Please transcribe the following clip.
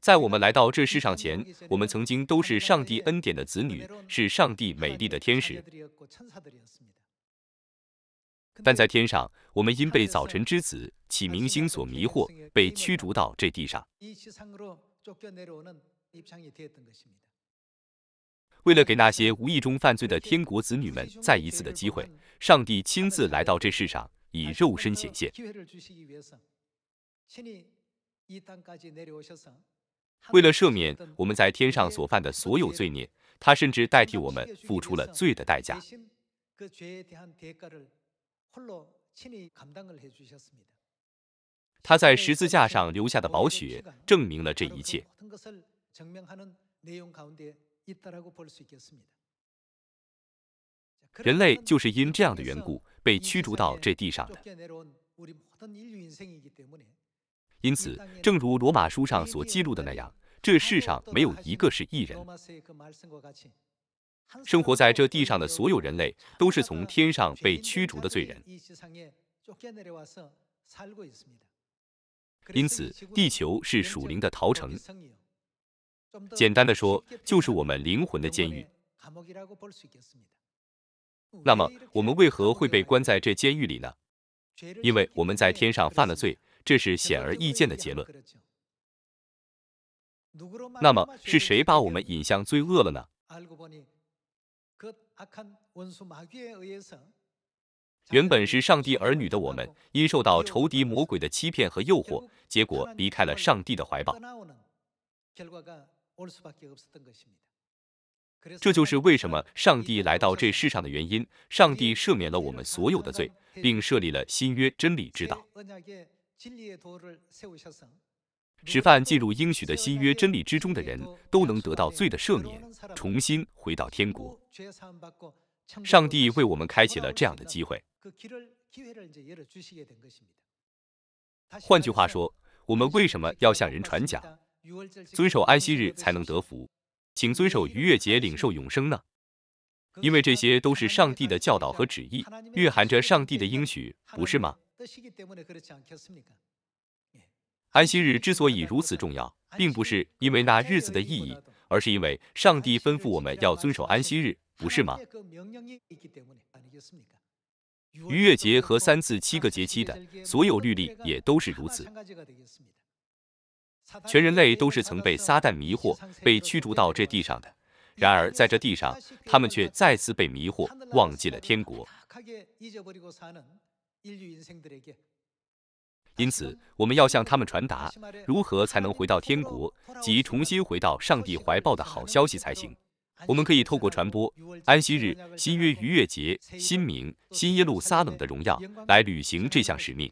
在我们来到这世上前，我们曾经都是上帝恩典的子女，是上帝美丽的天使。但在天上，我们因被早晨之子启明星所迷惑，被驱逐到这地上。为了给那些无意中犯罪的天国子女们再一次的机会，上帝亲自来到这世上，以肉身显现。为了赦免我们在天上所犯的所有罪孽，他甚至代替我们付出了罪的代价。他在十字架上留下的宝血，证明了这一切。人类就是因这样的缘故被驱逐到这地上的。因此，正如罗马书上所记录的那样，这世上没有一个是异人，生活在这地上的所有人类都是从天上被驱逐的罪人。因此，地球是属灵的逃城，简单的说，就是我们灵魂的监狱。那么，我们为何会被关在这监狱里呢？因为我们在天上犯了罪。这是显而易见的结论。那么，是谁把我们引向罪恶了呢？原本是上帝儿女的我们，因受到仇敌魔鬼的欺骗和诱惑，结果离开了上帝的怀抱。这就是为什么上帝来到这世上的原因。上帝赦免了我们所有的罪，并设立了新约真理之道。使犯进入应许的新约真理之中的人，都能得到罪的赦免，重新回到天国。上帝为我们开启了这样的机会。换句话说，我们为什么要向人传讲遵守安息日才能得福，请遵守逾越节领受永生呢？因为这些都是上帝的教导和旨意，蕴含着上帝的应许，不是吗？安息日之所以如此重要，并不是因为那日子的意义，而是因为上帝吩咐我们要遵守安息日，不是吗？逾越节和三次七个节期的所有律例也都是如此。全人类都是曾被撒旦迷惑，被驱逐到这地上的。然而在这地上，他们却再次被迷惑，忘记了天国。因此，我们要向他们传达如何才能回到天国及重新回到上帝怀抱的好消息才行。我们可以透过传播安息日、新约逾越节、新明、新耶路撒冷的荣耀来履行这项使命。